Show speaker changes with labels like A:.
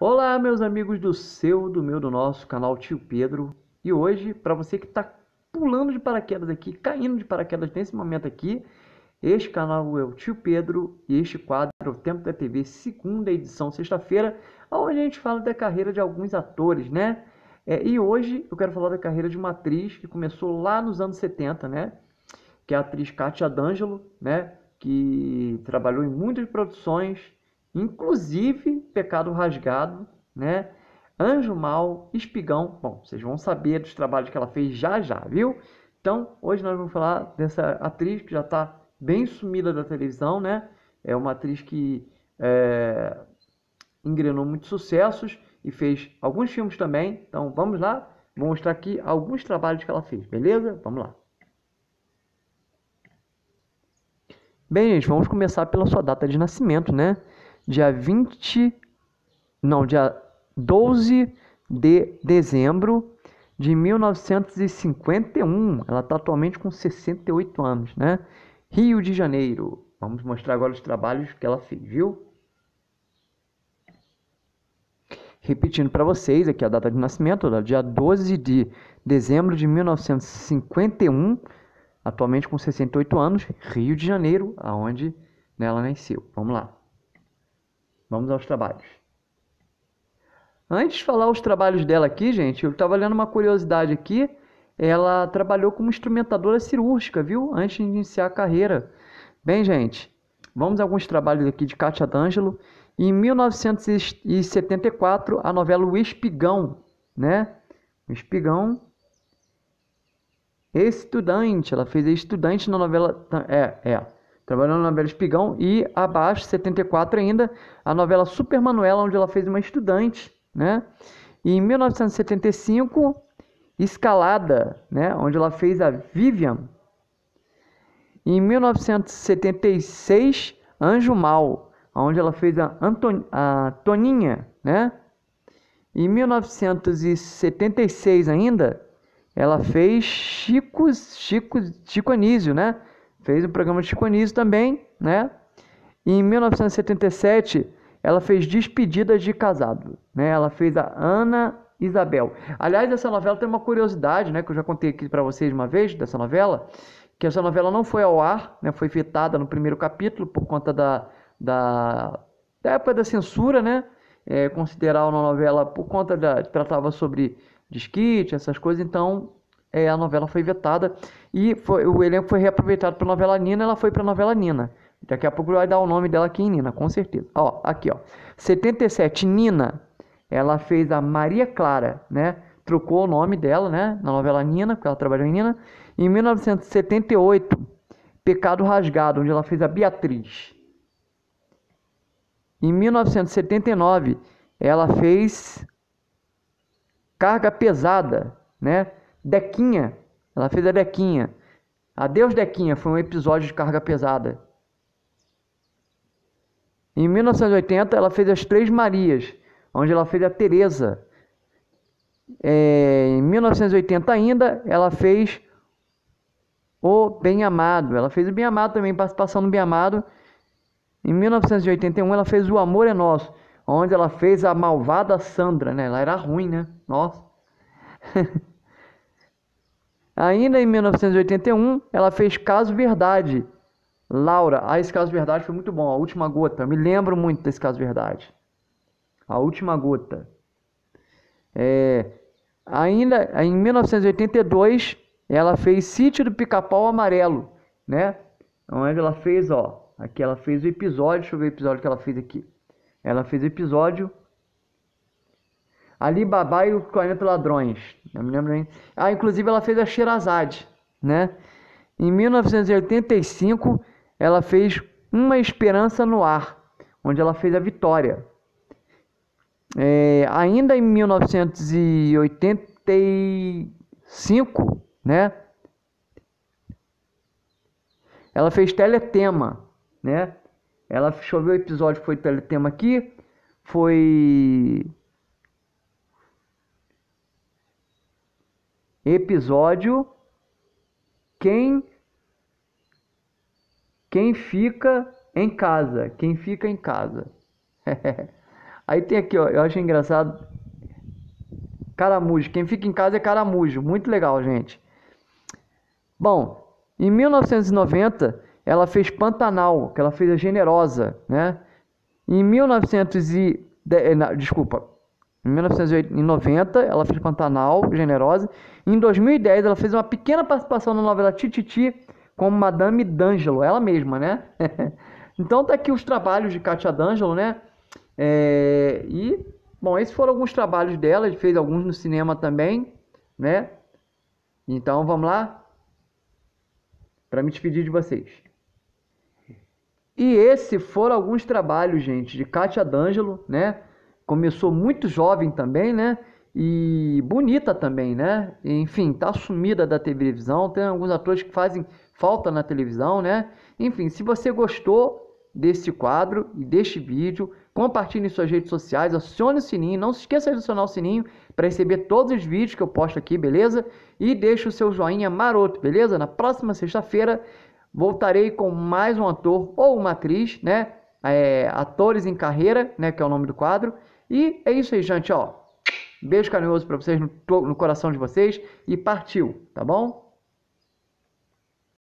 A: Olá, meus amigos do seu, do meu, do nosso canal Tio Pedro. E hoje, para você que está pulando de paraquedas aqui, caindo de paraquedas nesse momento aqui, este canal é o Tio Pedro e este quadro é o Tempo da TV, segunda edição, sexta-feira, onde a gente fala da carreira de alguns atores, né? É, e hoje eu quero falar da carreira de uma atriz que começou lá nos anos 70, né? Que é a atriz Katia D'Angelo, né? Que trabalhou em muitas produções inclusive Pecado Rasgado, né? Anjo Mal, Espigão. Bom, vocês vão saber dos trabalhos que ela fez já já, viu? Então, hoje nós vamos falar dessa atriz que já está bem sumida da televisão, né? É uma atriz que é, engrenou muitos sucessos e fez alguns filmes também. Então, vamos lá, vou mostrar aqui alguns trabalhos que ela fez, beleza? Vamos lá. Bem, gente, vamos começar pela sua data de nascimento, né? dia 20, não, dia 12 de dezembro de 1951. Ela está atualmente com 68 anos, né? Rio de Janeiro. Vamos mostrar agora os trabalhos que ela fez, viu? Repetindo para vocês aqui a data de nascimento, é dia 12 de dezembro de 1951, atualmente com 68 anos, Rio de Janeiro, aonde né, ela nasceu. Vamos lá. Vamos aos trabalhos. Antes de falar os trabalhos dela aqui, gente, eu estava lendo uma curiosidade aqui. Ela trabalhou como instrumentadora cirúrgica, viu? Antes de iniciar a carreira. Bem, gente, vamos a alguns trabalhos aqui de Cátia D'Angelo. Em 1974, a novela O Espigão, né? O Espigão. Estudante, ela fez estudante na novela. É, é. Trabalhando na novela Espigão e abaixo, 74 ainda, a novela Super Manuela, onde ela fez uma estudante, né? E em 1975, Escalada, né? Onde ela fez a Vivian. E em 1976, Anjo Mal, onde ela fez a, Anton... a Toninha, né? Em 1976 ainda, ela fez Chico, Chico, Chico Anísio, né? Fez o programa Chico Anísio também, né? E em 1977, ela fez Despedidas de Casado, né? Ela fez a Ana Isabel. Aliás, essa novela tem uma curiosidade, né? Que eu já contei aqui para vocês uma vez dessa novela, que essa novela não foi ao ar, né? Foi vetada no primeiro capítulo por conta da da, da época da censura, né? É, considerar uma novela por conta da tratava sobre disquite, essas coisas, então é, a novela foi vetada e foi, o elenco foi reaproveitado a novela Nina, ela foi para a novela Nina. Daqui a pouco vai dar o nome dela aqui em Nina, com certeza. Ó, aqui ó, 77 Nina, ela fez a Maria Clara, né? Trocou o nome dela, né? Na novela Nina, porque ela trabalhou em Nina. Em 1978, Pecado Rasgado, onde ela fez a Beatriz. Em 1979, ela fez Carga Pesada, né? Dequinha. Ela fez a Dequinha. Adeus Dequinha foi um episódio de carga pesada. Em 1980 ela fez as Três Marias, onde ela fez a Teresa. É, em 1980 ainda ela fez o Bem Amado. Ela fez o Bem Amado também, participação no Bem Amado. Em 1981 ela fez o Amor é Nosso, onde ela fez a malvada Sandra, né? Ela era ruim, né? Nossa. Ainda em 1981, ela fez Caso Verdade. Laura, ah, esse Caso Verdade foi muito bom, A Última Gota. Me lembro muito desse Caso Verdade. A Última Gota. É, ainda em 1982, ela fez Sítio do Pica-Pau Amarelo, né? Então, onde ela fez, ó, aqui ela fez o episódio, deixa eu ver o episódio que ela fez aqui. Ela fez o episódio Alibaba e os 40 Ladrões, não me lembro nem. Ah, inclusive ela fez a Sherazade, né? Em 1985, ela fez Uma Esperança no Ar, onde ela fez a vitória. É, ainda em 1985, né? Ela fez Teletema, né? Ela, deixa eu ver o episódio que foi Teletema aqui. Foi episódio quem quem fica em casa, quem fica em casa. Aí tem aqui, ó, eu acho engraçado. Caramujo, quem fica em casa é caramujo, muito legal, gente. Bom, em 1990 ela fez Pantanal, que ela fez a Generosa, né? Em 1900 e eh, desculpa, em 1990, ela fez Pantanal, Generosa. Em 2010, ela fez uma pequena participação na novela Tititi como Madame D'Angelo, ela mesma, né? então tá aqui os trabalhos de Katia D'Angelo, né? É... e, bom, esses foram alguns trabalhos dela, Ele fez alguns no cinema também, né? Então vamos lá? Para me despedir de vocês. E esse foram alguns trabalhos, gente, de Katia D'Angelo, né? começou muito jovem também, né? E bonita também, né? Enfim, tá sumida da televisão. Tem alguns atores que fazem falta na televisão, né? Enfim, se você gostou desse quadro e deste vídeo, compartilhe em suas redes sociais, acione o sininho, não se esqueça de acionar o sininho para receber todos os vídeos que eu posto aqui, beleza? E deixe o seu joinha maroto, beleza? Na próxima sexta-feira voltarei com mais um ator ou uma atriz, né? é, Atores em Carreira, né, que é o nome do quadro. E é isso aí, gente, ó. Beijo carinhoso para vocês no, no coração de vocês e partiu, tá bom?